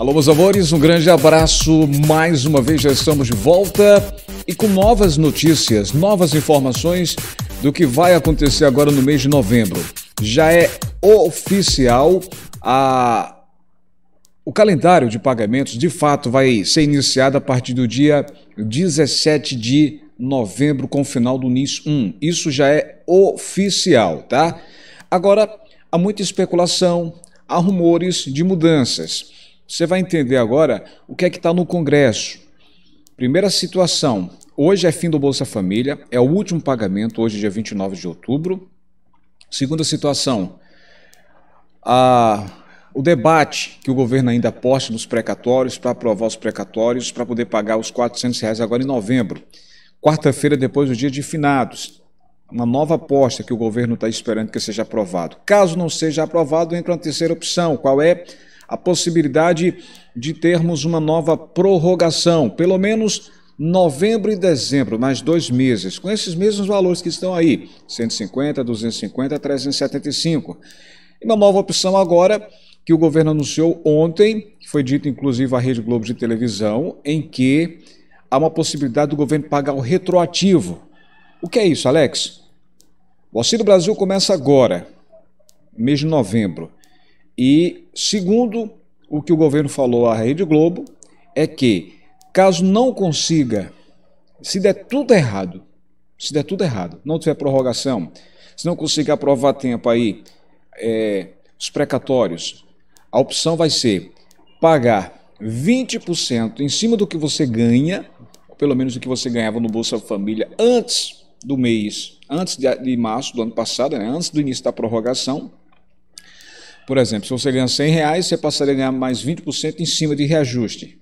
Alô, meus amores, um grande abraço. Mais uma vez já estamos de volta e com novas notícias, novas informações do que vai acontecer agora no mês de novembro. Já é oficial a o calendário de pagamentos de fato vai ser iniciado a partir do dia 17 de novembro com o final do NIS 1. Isso já é oficial, tá? Agora, há muita especulação, há rumores de mudanças. Você vai entender agora o que é que está no Congresso. Primeira situação: hoje é fim do Bolsa Família, é o último pagamento, hoje, dia 29 de outubro. Segunda situação: a, o debate que o governo ainda posta nos precatórios para aprovar os precatórios para poder pagar os R$ reais agora em novembro. Quarta-feira, depois do dia de finados. Uma nova aposta que o governo está esperando que seja aprovado. Caso não seja aprovado, entra uma terceira opção, qual é a possibilidade de termos uma nova prorrogação, pelo menos novembro e dezembro, mais dois meses, com esses mesmos valores que estão aí, 150, 250, 375. E uma nova opção agora que o governo anunciou ontem, que foi dito inclusive à Rede Globo de televisão, em que há uma possibilidade do governo pagar o retroativo. O que é isso, Alex? O Auxílio Brasil começa agora, mês de novembro. E segundo o que o governo falou à Rede Globo, é que caso não consiga, se der tudo errado, se der tudo errado, não tiver prorrogação, se não conseguir aprovar a tempo aí é, os precatórios, a opção vai ser pagar 20% em cima do que você ganha, pelo menos do que você ganhava no Bolsa Família antes do mês, antes de, de março do ano passado, né, antes do início da prorrogação, por exemplo, se você ganha 100 reais, você passaria a ganhar mais 20% em cima de reajuste.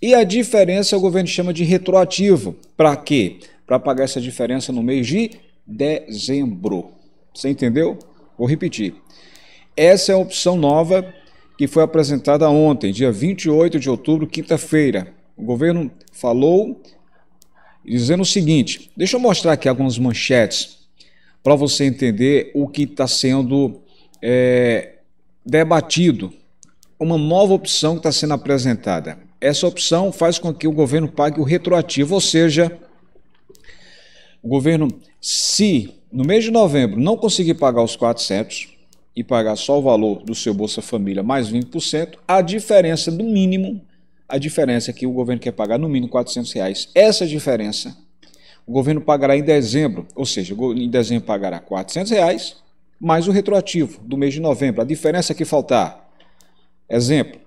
E a diferença o governo chama de retroativo. Para quê? Para pagar essa diferença no mês de dezembro. Você entendeu? Vou repetir. Essa é a opção nova que foi apresentada ontem, dia 28 de outubro, quinta-feira. O governo falou dizendo o seguinte: deixa eu mostrar aqui algumas manchetes para você entender o que está sendo é, debatido uma nova opção que está sendo apresentada. Essa opção faz com que o governo pague o retroativo, ou seja, o governo, se no mês de novembro não conseguir pagar os 400 e pagar só o valor do seu Bolsa Família mais 20%, a diferença do mínimo, a diferença é que o governo quer pagar no mínimo 400 reais, essa diferença o governo pagará em dezembro, ou seja, em dezembro pagará 400 reais mais o retroativo do mês de novembro, a diferença que faltar. Exemplo,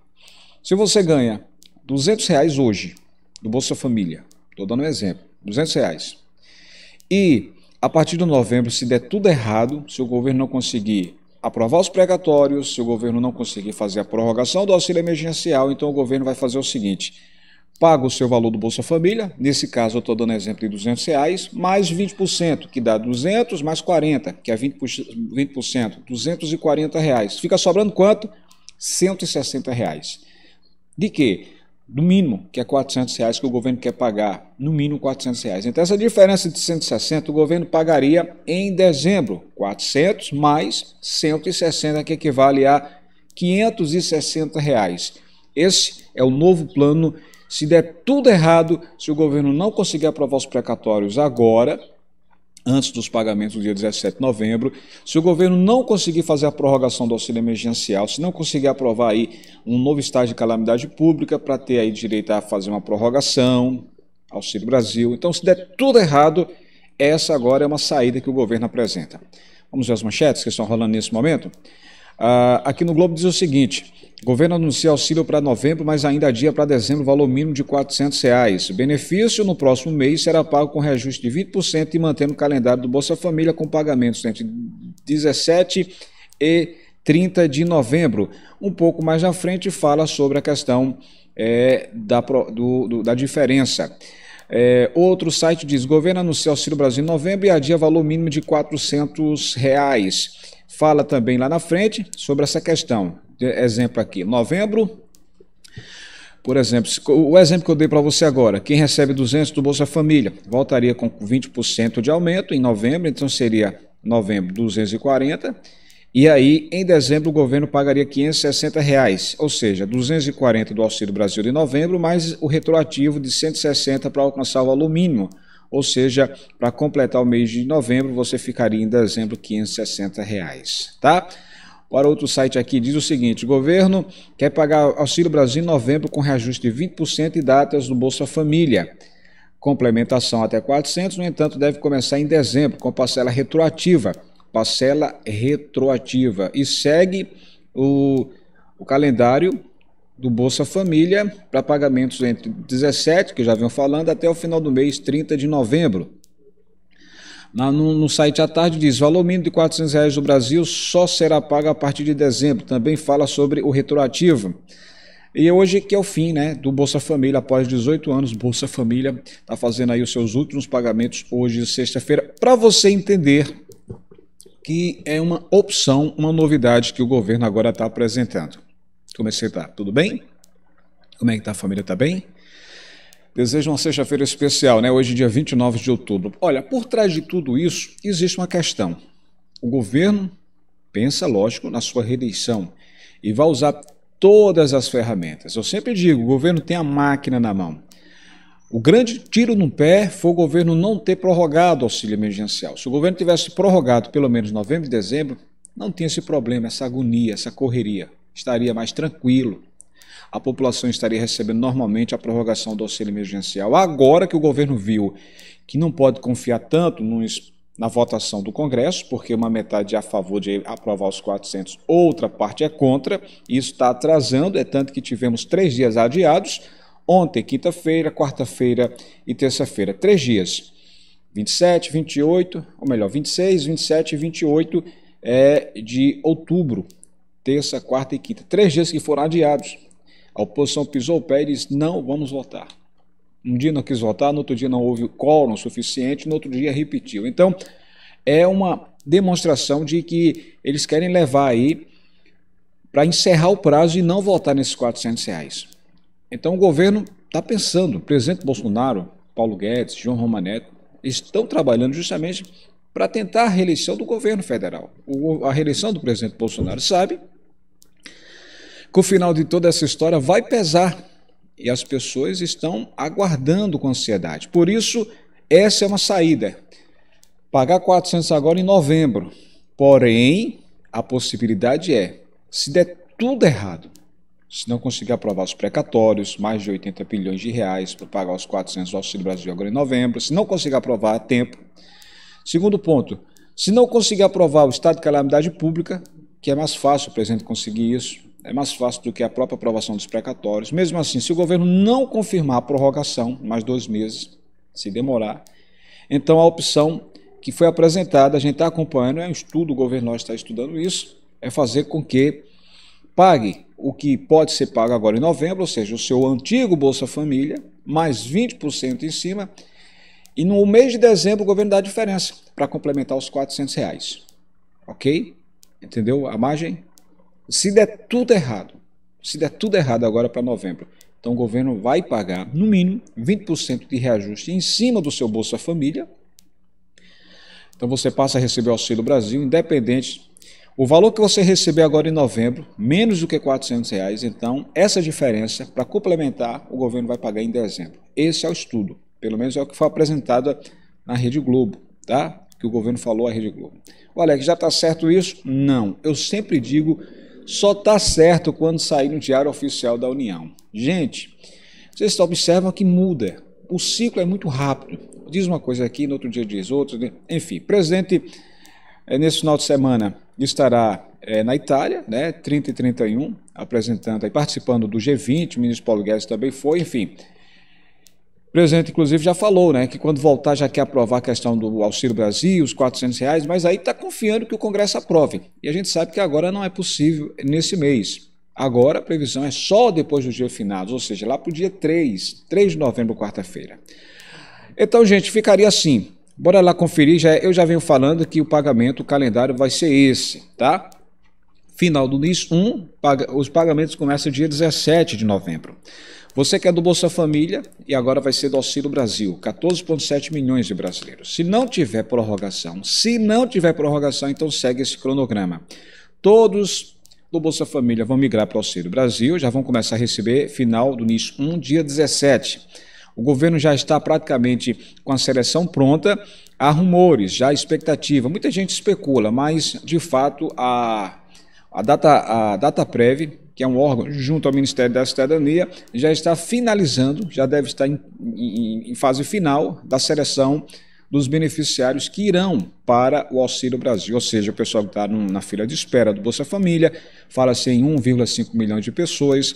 se você ganha 200 reais hoje do Bolsa Família, estou dando um exemplo, 200 reais, e a partir de novembro, se der tudo errado, se o governo não conseguir aprovar os precatórios, se o governo não conseguir fazer a prorrogação do auxílio emergencial, então o governo vai fazer o seguinte: paga o seu valor do Bolsa Família, nesse caso eu estou dando exemplo de 200 reais, mais 20%, que dá 200 mais 40, que é 20%, 20% 240 reais. Fica sobrando quanto? 160 reais. De quê? Do mínimo, que é 400 reais que o governo quer pagar, no mínimo 400 reais. Então essa diferença de 160 o governo pagaria em dezembro, 400 mais 160, que equivale a 560 reais. Esse é o novo plano se der tudo errado, se o governo não conseguir aprovar os precatórios agora, antes dos pagamentos do dia 17 de novembro, se o governo não conseguir fazer a prorrogação do auxílio emergencial, se não conseguir aprovar aí um novo estágio de calamidade pública para ter aí direito a fazer uma prorrogação, Auxílio Brasil. Então, se der tudo errado, essa agora é uma saída que o governo apresenta. Vamos ver as manchetes que estão rolando nesse momento? Ah, aqui no Globo diz o seguinte: governo anuncia auxílio para novembro, mas ainda há dia para dezembro, valor mínimo de R$ 400. Reais. O benefício no próximo mês será pago com reajuste de 20% e mantendo o calendário do Bolsa Família com pagamentos entre 17 e 30 de novembro. Um pouco mais à frente fala sobre a questão é, da, do, do, da diferença. É, outro site diz: governo anuncia auxílio Brasil em novembro e adia valor mínimo de R$ 400. Reais fala também lá na frente sobre essa questão. De exemplo aqui, novembro, por exemplo, o exemplo que eu dei para você agora, quem recebe 200 do Bolsa Família, voltaria com 20% de aumento em novembro, então seria novembro 240, e aí em dezembro o governo pagaria 560 reais, ou seja, 240 do Auxílio Brasil em novembro, mais o retroativo de 160 para alcançar o valor mínimo, ou seja, para completar o mês de novembro, você ficaria em dezembro R$ 560, reais, tá? Para outro site aqui diz o seguinte: o governo quer pagar Auxílio Brasil em novembro com reajuste de 20% e datas do Bolsa Família. Complementação até 400, no entanto, deve começar em dezembro com parcela retroativa. Parcela retroativa e segue o, o calendário do Bolsa Família para pagamentos entre 17, que já vinham falando, até o final do mês, 30 de novembro. Na, no, no, site à tarde diz: valor mínimo de R$ 400 reais do Brasil só será pago a partir de dezembro. Também fala sobre o retroativo. E hoje que é o fim né, do Bolsa Família, após 18 anos, Bolsa Família está fazendo aí os seus últimos pagamentos hoje, sexta-feira, para você entender que é uma opção, uma novidade que o governo agora está apresentando. Como é que você está? Tudo bem? Como é que está a família? Está bem? Desejo uma sexta-feira especial, né? Hoje, dia 29 de outubro. Olha, por trás de tudo isso, existe uma questão. O governo pensa, lógico, na sua reeleição e vai usar todas as ferramentas. Eu sempre digo, o governo tem a máquina na mão. O grande tiro no pé foi o governo não ter prorrogado o auxílio emergencial. Se o governo tivesse prorrogado pelo menos novembro e dezembro, não tinha esse problema, essa agonia, essa correria estaria mais tranquilo. A população estaria recebendo normalmente a prorrogação do auxílio emergencial. Agora que o governo viu que não pode confiar tanto nos, na votação do Congresso, porque uma metade é a favor de aprovar os 400, outra parte é contra, isso está atrasando, é tanto que tivemos três dias adiados, ontem, quinta-feira, quarta-feira e terça-feira, três dias. 27, 28, ou melhor, 26, 27 e 28 é, de outubro terça, quarta e quinta. Três dias que foram adiados. A oposição pisou o pé e disse: não vamos votar. Um dia não quis votar, no outro dia não houve quórum suficiente, no outro dia repetiu. Então, é uma demonstração de que eles querem levar aí para encerrar o prazo e não votar nesses 400 reais. Então, o governo está pensando, o presidente Bolsonaro, Paulo Guedes, João Romaneto, estão trabalhando justamente para tentar a reeleição do governo federal. O, a reeleição do presidente Bolsonaro sabe que o final de toda essa história vai pesar e as pessoas estão aguardando com ansiedade. Por isso, essa é uma saída. Pagar 400 agora em novembro. Porém, a possibilidade é, se der tudo errado, se não conseguir aprovar os precatórios, mais de 80 bilhões de reais para pagar os 400 do Auxílio Brasil agora em novembro, se não conseguir aprovar a tempo. Segundo ponto, se não conseguir aprovar o estado de calamidade pública, que é mais fácil o presidente conseguir isso, é mais fácil do que a própria aprovação dos precatórios. Mesmo assim, se o governo não confirmar a prorrogação, mais dois meses, se demorar, então a opção que foi apresentada, a gente está acompanhando, é um estudo, o governo está estudando isso, é fazer com que pague o que pode ser pago agora em novembro, ou seja, o seu antigo Bolsa Família, mais 20% em cima, e no mês de dezembro o governo dá a diferença para complementar os 400 reais. Ok? Entendeu a margem? Se der tudo errado, se der tudo errado agora para novembro, então o governo vai pagar, no mínimo, 20% de reajuste em cima do seu Bolsa Família. Então você passa a receber Auxílio Brasil, independente. O valor que você receber agora em novembro, menos do que R$ 400, reais, então essa diferença, para complementar, o governo vai pagar em dezembro. Esse é o estudo, pelo menos é o que foi apresentado na Rede Globo, tá? que o governo falou à Rede Globo. O Alex, já está certo isso? Não. Eu sempre digo só está certo quando sair no Diário Oficial da União. Gente, vocês observam que muda. O ciclo é muito rápido. Diz uma coisa aqui, no outro dia diz outra. Né? Enfim, presidente, eh, nesse final de semana estará é, na Itália, né, 30 e 31, apresentando e participando do G20. O ministro Paulo Guedes também foi, enfim. O presidente, inclusive, já falou, né, que quando voltar já quer aprovar a questão do Auxílio Brasil, os 400 reais, mas aí está confiando que o Congresso aprove. E a gente sabe que agora não é possível nesse mês. Agora a previsão é só depois do dia finados, ou seja, lá para o dia 3, 3 de novembro, quarta-feira. Então, gente, ficaria assim. Bora lá conferir, já, eu já venho falando que o pagamento, o calendário vai ser esse, tá? Final do NIS 1, paga, os pagamentos começam dia 17 de novembro. Você que é do Bolsa Família e agora vai ser do Auxílio Brasil, 14,7 milhões de brasileiros. Se não tiver prorrogação, se não tiver prorrogação, então segue esse cronograma. Todos do Bolsa Família vão migrar para o Auxílio Brasil, já vão começar a receber final do NIS 1, dia 17. O governo já está praticamente com a seleção pronta, há rumores, já há expectativa. Muita gente especula, mas de fato a, a data a data prévia que é um órgão junto ao Ministério da Cidadania, já está finalizando, já deve estar em, em, em fase final da seleção dos beneficiários que irão para o Auxílio Brasil, ou seja, o pessoal que está na fila de espera do Bolsa Família, fala-se assim, em 1,5 milhão de pessoas.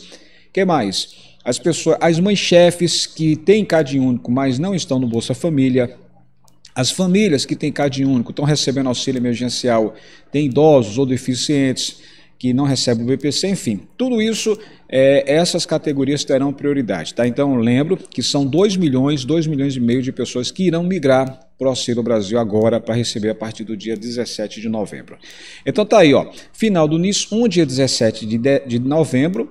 que mais? As pessoas, as mães-chefes que têm Cade único, mas não estão no Bolsa Família, as famílias que têm Cade único estão recebendo auxílio emergencial, têm idosos ou deficientes, que não recebe o BPC, enfim. Tudo isso, é, essas categorias terão prioridade, tá? Então, lembro que são 2 milhões, 2 milhões e meio de pessoas que irão migrar para o Auxílio Brasil agora para receber a partir do dia 17 de novembro. Então tá aí, ó, final do NIS 1, dia 17 de, de, de novembro,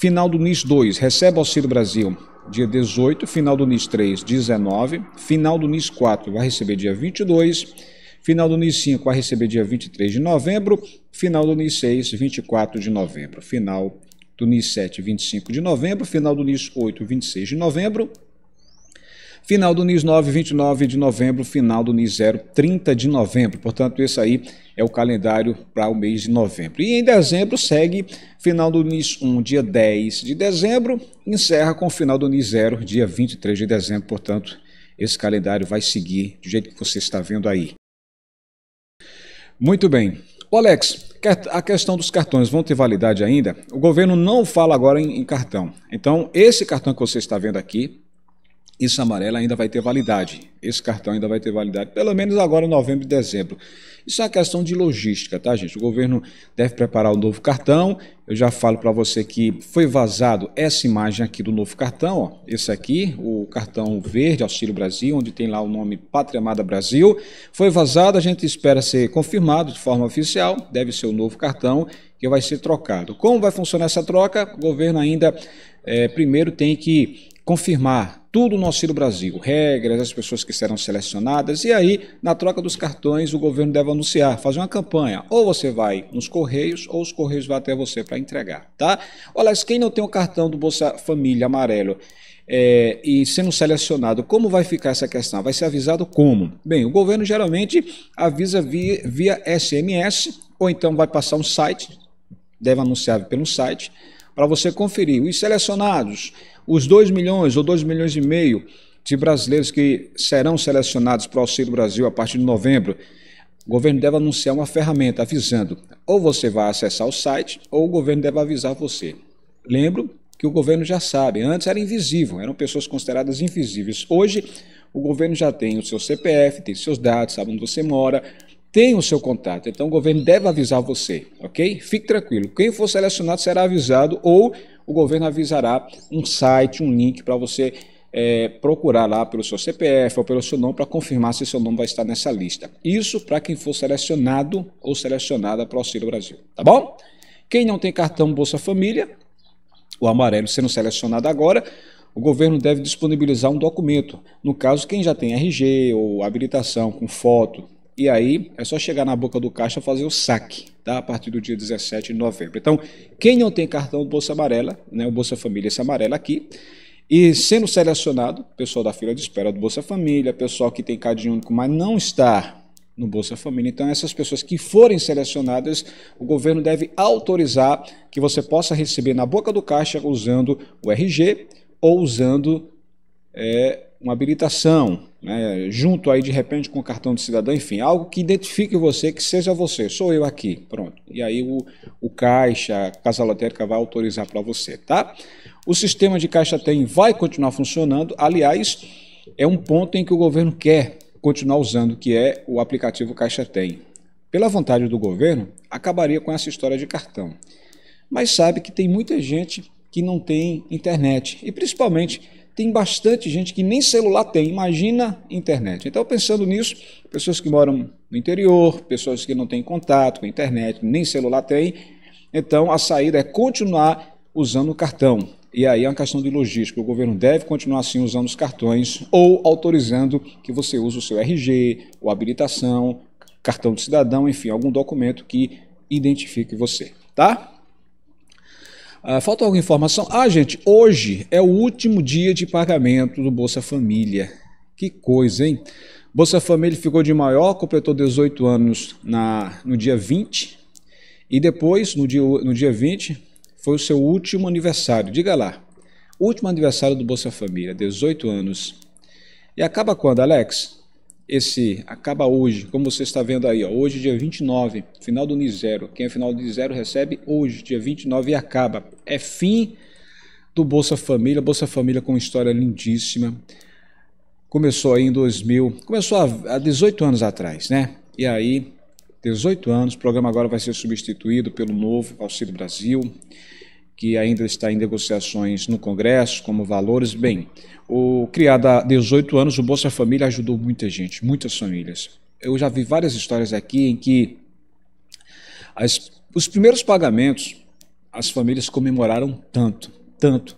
final do NIS 2, recebe o Auxílio Brasil dia 18, final do NIS 3, 19, final do NIS 4, vai receber dia 22, Final do NIS 5 a receber dia 23 de novembro. Final do NIS 6, 24 de novembro. Final do NIS 7, 25 de novembro. Final do NIS 8, 26 de novembro. Final do NIS 9, 29 de novembro. Final do NIS 0, 30 de novembro. Portanto, esse aí é o calendário para o mês de novembro. E em dezembro segue final do NIS 1, dia 10 de dezembro. Encerra com o final do NIS 0, dia 23 de dezembro. Portanto, esse calendário vai seguir do jeito que você está vendo aí. Muito bem. O Alex, a questão dos cartões vão ter validade ainda? O governo não fala agora em, em cartão. Então, esse cartão que você está vendo aqui, isso amarelo ainda vai ter validade. Esse cartão ainda vai ter validade, pelo menos agora, novembro e dezembro. Isso é uma questão de logística, tá, gente? O governo deve preparar o um novo cartão. Eu já falo para você que foi vazado essa imagem aqui do novo cartão, ó. Esse aqui, o cartão verde Auxílio Brasil, onde tem lá o nome Pátria Amada Brasil. Foi vazado, a gente espera ser confirmado de forma oficial. Deve ser o novo cartão que vai ser trocado. Como vai funcionar essa troca? O governo ainda, é, primeiro, tem que confirmar tudo no Auxílio Brasil, regras, as pessoas que serão selecionadas, e aí, na troca dos cartões, o governo deve anunciar, fazer uma campanha. Ou você vai nos Correios, ou os Correios vão até você para entregar, tá? Olha, quem não tem o cartão do Bolsa Família amarelo é, e sendo selecionado, como vai ficar essa questão? Vai ser avisado como? Bem, o governo geralmente avisa via, via SMS, ou então vai passar um site, deve anunciar pelo site, para você conferir. Os selecionados os 2 milhões ou 2 milhões e meio de brasileiros que serão selecionados para o Auxílio Brasil a partir de novembro, o governo deve anunciar uma ferramenta avisando: ou você vai acessar o site, ou o governo deve avisar você. Lembro que o governo já sabe, antes era invisível, eram pessoas consideradas invisíveis. Hoje, o governo já tem o seu CPF, tem seus dados, sabe onde você mora, tem o seu contato. Então, o governo deve avisar você, ok? Fique tranquilo. Quem for selecionado será avisado ou o governo avisará um site, um link para você é, procurar lá pelo seu CPF ou pelo seu nome para confirmar se seu nome vai estar nessa lista. Isso para quem for selecionado ou selecionada para o Auxílio Brasil, tá bom? Quem não tem cartão Bolsa Família, o amarelo sendo selecionado agora, o governo deve disponibilizar um documento. No caso, quem já tem RG ou habilitação com foto e aí é só chegar na boca do caixa fazer o saque, tá? A partir do dia 17 de novembro. Então, quem não tem cartão do Bolsa Amarela, né, o Bolsa Família esse amarelo aqui, e sendo selecionado, pessoal da fila de espera do Bolsa Família, pessoal que tem cadinho único, mas não está no Bolsa Família. Então, essas pessoas que forem selecionadas, o governo deve autorizar que você possa receber na boca do caixa usando o RG ou usando é, uma habilitação, né, junto aí de repente com o cartão de cidadão, enfim, algo que identifique você, que seja você, sou eu aqui, pronto. E aí o, o caixa, a casa lotérica vai autorizar para você, tá? O sistema de caixa tem vai continuar funcionando, aliás, é um ponto em que o governo quer continuar usando, que é o aplicativo Caixa Tem. Pela vontade do governo, acabaria com essa história de cartão. Mas sabe que tem muita gente que não tem internet e principalmente tem bastante gente que nem celular tem, imagina internet. Então, pensando nisso, pessoas que moram no interior, pessoas que não têm contato com a internet, nem celular tem, então a saída é continuar usando o cartão. E aí é uma questão de logística. O governo deve continuar assim usando os cartões ou autorizando que você use o seu RG, ou habilitação, cartão de cidadão, enfim, algum documento que identifique você, tá? Ah, falta alguma informação? Ah, gente, hoje é o último dia de pagamento do Bolsa Família. Que coisa, hein? Bolsa Família ficou de maior, completou 18 anos na, no dia 20. E depois, no dia, no dia 20, foi o seu último aniversário. Diga lá. Último aniversário do Bolsa Família, 18 anos. E acaba quando, Alex? esse acaba hoje, como você está vendo aí, ó, hoje dia 29, final do zero Quem é final do zero recebe hoje, dia 29 e acaba. É fim do Bolsa Família, Bolsa Família com história lindíssima. Começou aí em 2000, começou há 18 anos atrás, né? E aí, 18 anos, o programa agora vai ser substituído pelo novo Auxílio Brasil que ainda está em negociações no Congresso, como valores. Bem, o criado há 18 anos, o Bolsa Família ajudou muita gente, muitas famílias. Eu já vi várias histórias aqui em que as, os primeiros pagamentos as famílias comemoraram tanto, tanto.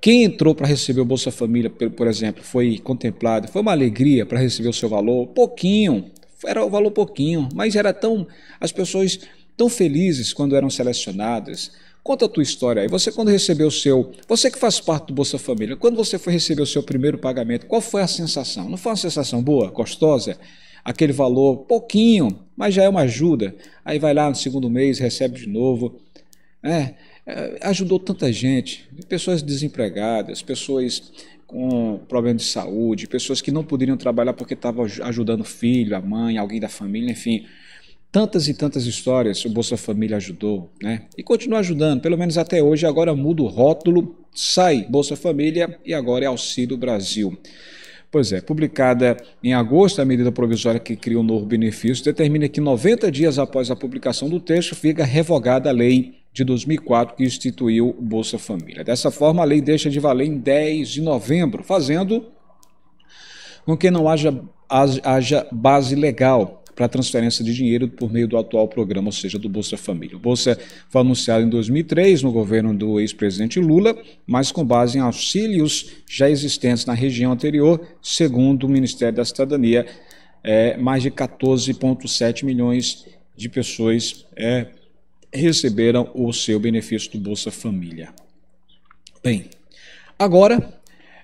Quem entrou para receber o Bolsa Família, por exemplo, foi contemplado, foi uma alegria para receber o seu valor, pouquinho, era o valor pouquinho, mas era tão as pessoas tão felizes quando eram selecionadas, Conta a tua história aí. Você quando recebeu o seu, você que faz parte do Bolsa Família, quando você foi receber o seu primeiro pagamento, qual foi a sensação? Não foi uma sensação boa, gostosa? Aquele valor pouquinho, mas já é uma ajuda. Aí vai lá no segundo mês, recebe de novo. É, é ajudou tanta gente, pessoas desempregadas, pessoas com problemas de saúde, pessoas que não poderiam trabalhar porque estavam ajudando o filho, a mãe, alguém da família, enfim tantas e tantas histórias o Bolsa Família ajudou, né? E continua ajudando, pelo menos até hoje. Agora muda o rótulo, sai Bolsa Família e agora é Auxílio Brasil. Pois é, publicada em agosto, a medida provisória que cria o um novo benefício determina que 90 dias após a publicação do texto fica revogada a lei de 2004 que instituiu o Bolsa Família. Dessa forma, a lei deixa de valer em 10 de novembro, fazendo com que não haja, haja base legal para transferência de dinheiro por meio do atual programa, ou seja, do Bolsa Família. O Bolsa foi anunciado em 2003 no governo do ex-presidente Lula, mas com base em auxílios já existentes na região anterior, segundo o Ministério da Cidadania, é, mais de 14,7 milhões de pessoas é, receberam o seu benefício do Bolsa Família. Bem, agora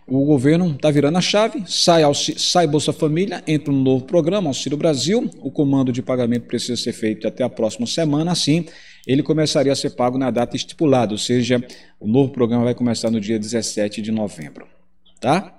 o governo está virando a chave, sai, sai Bolsa Família, entra um novo programa, Auxílio Brasil, o comando de pagamento precisa ser feito até a próxima semana, assim ele começaria a ser pago na data estipulada, ou seja, o novo programa vai começar no dia 17 de novembro, tá?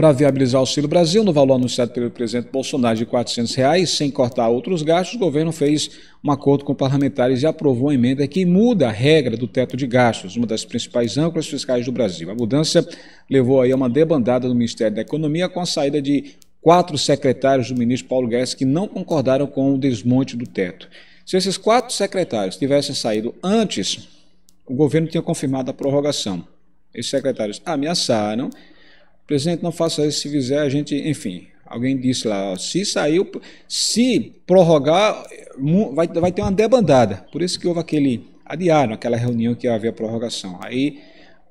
para viabilizar o Auxílio Brasil, no valor anunciado pelo presidente Bolsonaro de R$ 400, reais, sem cortar outros gastos, o governo fez um acordo com parlamentares e aprovou uma emenda que muda a regra do teto de gastos, uma das principais âncoras fiscais do Brasil. A mudança levou aí a uma debandada no Ministério da Economia com a saída de quatro secretários do ministro Paulo Guedes que não concordaram com o desmonte do teto. Se esses quatro secretários tivessem saído antes, o governo tinha confirmado a prorrogação. Esses secretários ameaçaram presidente, não faça isso, se fizer, a gente, enfim. Alguém disse lá, se saiu, se prorrogar, vai, vai ter uma debandada. Por isso que houve aquele, adiário aquela reunião que havia prorrogação. Aí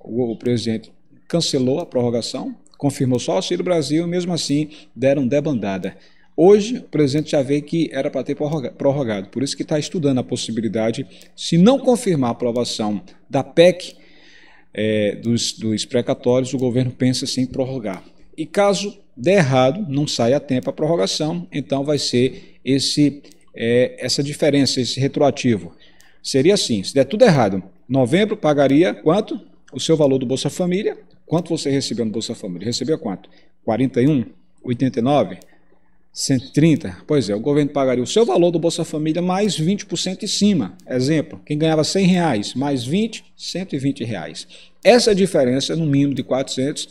o, o presidente cancelou a prorrogação, confirmou só o Auxílio Brasil e mesmo assim deram debandada. Hoje, o presidente já vê que era para ter prorrogado, por isso que está estudando a possibilidade, se não confirmar a aprovação da PEC, é, dos, dos precatórios, o governo pensa sim em prorrogar. E caso der errado, não saia a tempo a prorrogação, então vai ser esse é, essa diferença, esse retroativo. Seria assim, se der tudo errado, novembro pagaria quanto? O seu valor do Bolsa Família. Quanto você recebeu no Bolsa Família? Recebeu quanto? 41? 89? 130, pois é, o governo pagaria o seu valor do Bolsa Família mais 20% em cima. Exemplo, quem ganhava 100 reais, mais 20, 120 reais. Essa diferença, no mínimo de 400,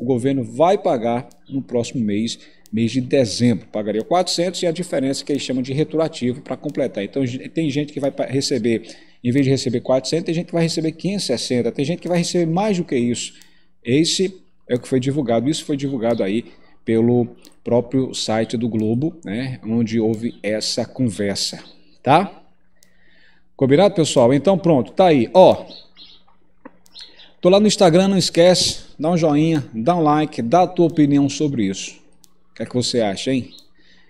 o governo vai pagar no próximo mês, mês de dezembro. Pagaria 400 e a diferença que eles chamam de retroativo para completar. Então, tem gente que vai receber, em vez de receber 400, tem gente que vai receber 560, tem gente que vai receber mais do que isso. Esse é o que foi divulgado, isso foi divulgado aí pelo próprio site do Globo, né, onde houve essa conversa, tá? Combinado, pessoal? Então pronto, tá aí, ó. Tô lá no Instagram, não esquece, dá um joinha, dá um like, dá a tua opinião sobre isso. O que é que você acha, hein?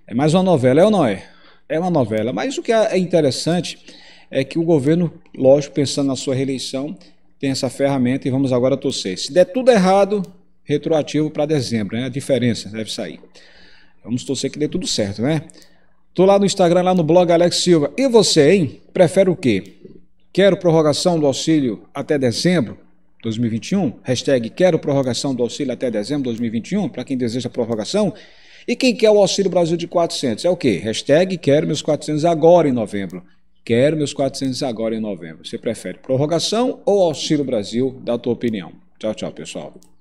É mais uma novela, é ou não é? É uma novela, mas o que é, é interessante é que o governo, lógico, pensando na sua reeleição, tem essa ferramenta e vamos agora torcer. Se der tudo errado, retroativo para dezembro, né? A diferença deve sair. Vamos torcer que dê tudo certo, né? Tô lá no Instagram, lá no blog Alex Silva. E você, hein? Prefere o quê? Quero prorrogação do auxílio até dezembro 2021? Hashtag quero prorrogação do auxílio até dezembro 2021, para quem deseja prorrogação. E quem quer o Auxílio Brasil de 400? É o quê? Hashtag quero meus 400 agora em novembro. Quero meus 400 agora em novembro. Você prefere prorrogação ou Auxílio Brasil? Da tua opinião. Tchau, tchau, pessoal.